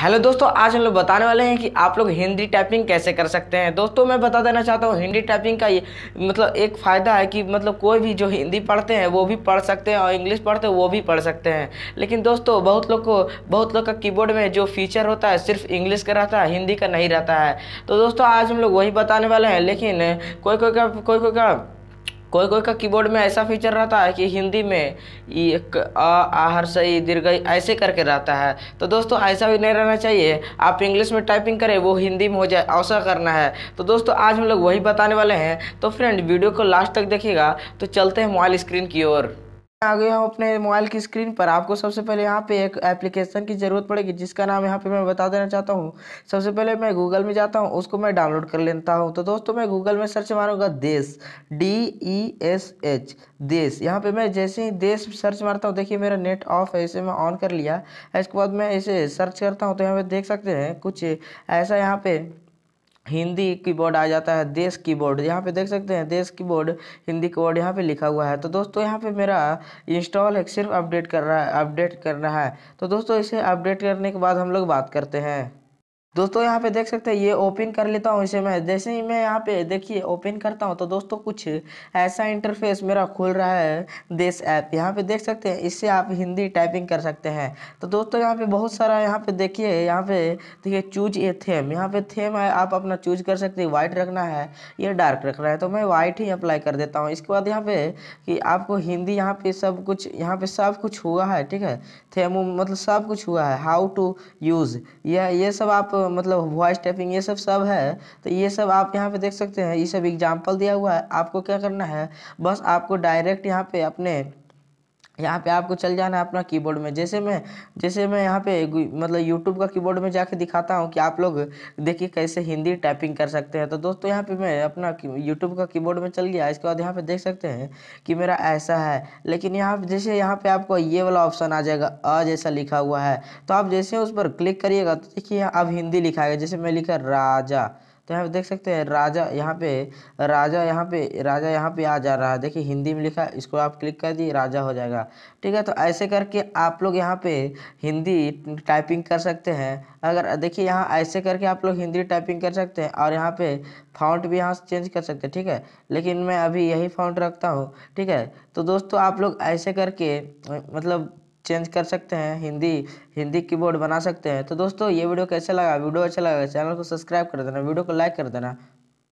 hello दोस्तों आज हम लोग बताने वाले हैं कि आप लोग हिंदी टाइपिंग कैसे कर सकते हैं दोस्तों मैं बता देना चाहता हूँ हिंदी टाइपिंग का ये मतलब एक फ़ायदा है कि मतलब कोई भी जो हिंदी पढ़ते हैं वो भी पढ़ सकते हैं और इंग्लिश पढ़ते हैं वो भी पढ़ सकते हैं लेकिन दोस्तों बहुत लोग को बहुत लोग का कीबोर्ड में जो फीचर होता है सिर्फ इंग्लिश का रहता है हिंदी का नहीं रहता है तो दोस्तों आज हम लोग वही बताने वाले हैं लेकिन कोई कोई का कोई कोई का कोई कोई का कीबोर्ड में ऐसा फीचर रहता है कि हिंदी में एक अ सही दीर्घ ऐसे करके रहता है तो दोस्तों ऐसा भी नहीं रहना चाहिए आप इंग्लिश में टाइपिंग करें वो हिंदी में हो जाए ऐसा करना है तो दोस्तों आज हम लोग वही बताने वाले हैं तो फ्रेंड वीडियो को लास्ट तक देखिएगा तो चलते हैं मोबाइल स्क्रीन की ओर आ गए हम अपने मोबाइल की स्क्रीन पर आपको सबसे पहले यहाँ पे एक एप्लीकेशन की ज़रूरत पड़ेगी जिसका नाम यहाँ पे मैं बता देना चाहता हूँ सबसे पहले मैं गूगल में जाता हूँ उसको मैं डाउनलोड कर लेता हूँ तो दोस्तों मैं गूगल में सर्च मारूंगा देश डी ई एस एच देश यहाँ पे मैं जैसे ही देश सर्च मारता हूँ देखिए मेरा नेट ऑफ है इसे मैं ऑन कर लिया इसके बाद मैं इसे सर्च करता हूँ तो यहाँ पर देख सकते हैं कुछ ऐसा यहाँ पर हिंदी कीबोर्ड आ जाता है देश कीबोर्ड यहाँ पे देख सकते हैं देश कीबोर्ड हिंदी कीबोर्ड यहाँ पे लिखा हुआ है तो दोस्तों यहाँ पे मेरा इंस्टॉल है सिर्फ अपडेट कर रहा है अपडेट कर रहा है तो दोस्तों इसे अपडेट करने के बाद हम लोग बात करते हैं दोस्तों यहाँ पे देख सकते हैं ये ओपन कर लेता हूँ इसे मैं जैसे ही मैं यहाँ पे देखिए ओपन करता हूँ तो दोस्तों कुछ ऐसा इंटरफेस मेरा खुल रहा है देश ऐप यहाँ पे देख सकते हैं इससे आप हिंदी टाइपिंग कर सकते हैं तो दोस्तों यहाँ पे बहुत सारा यहाँ पे देखिए यहाँ पे देखिए चूज ए थेम यहाँ पे थेम है आप अपना चूज कर सकते हैं वाइट रखना है या डार्क रखना है तो मैं वाइट ही अप्लाई कर देता हूँ इसके बाद यहाँ पे कि आपको हिंदी यहाँ पे सब कुछ यहाँ पे सब कुछ हुआ है ठीक है थेम मतलब सब कुछ हुआ है हाउ टू यूज़ यह ये सब आप मतलब वॉइस टाइपिंग ये सब सब है तो ये सब आप यहाँ पे देख सकते हैं ये सब एग्जाम्पल दिया हुआ है आपको क्या करना है बस आपको डायरेक्ट यहाँ पे अपने यहाँ पे आपको चल जाना है अपना कीबोर्ड में जैसे मैं जैसे मैं यहाँ पे मतलब यूट्यूब का कीबोर्ड में जाके दिखाता हूँ कि आप लोग देखिए कैसे हिंदी टाइपिंग कर सकते हैं तो दोस्तों यहाँ पे मैं अपना यूट्यूब का कीबोर्ड में चल गया इसके बाद यहाँ पे देख सकते हैं कि मेरा ऐसा है लेकिन यहाँ जैसे यहाँ पर आपको ये वाला ऑप्शन आ जाएगा अ जैसा लिखा हुआ है तो आप जैसे उस पर क्लिक करिएगा तो देखिए अब हिंदी लिखा है जैसे मैं लिखा राजा तो यहाँ पे देख सकते हैं राजा यहाँ पे राजा यहाँ पे राजा यहाँ पे आ जा रहा है देखिए हिंदी में लिखा इसको आप क्लिक कर दिए राजा हो जाएगा ठीक है तो ऐसे करके आप लोग यहाँ पे हिंदी टाइपिंग कर सकते हैं अगर देखिए यहाँ ऐसे करके आप लोग हिंदी टाइपिंग कर सकते हैं और यहाँ पे फाउंट भी यहाँ से चेंज कर सकते हैं ठीक है लेकिन मैं अभी यही फाउंट रखता हूँ ठीक है तो दोस्तों आप लोग ऐसे करके मतलब चेंज कर सकते हैं हिंदी हिंदी कीबोर्ड बना सकते हैं तो दोस्तों ये वीडियो कैसे लगा वीडियो अच्छा लगा चैनल को सब्सक्राइब कर देना वीडियो को लाइक कर देना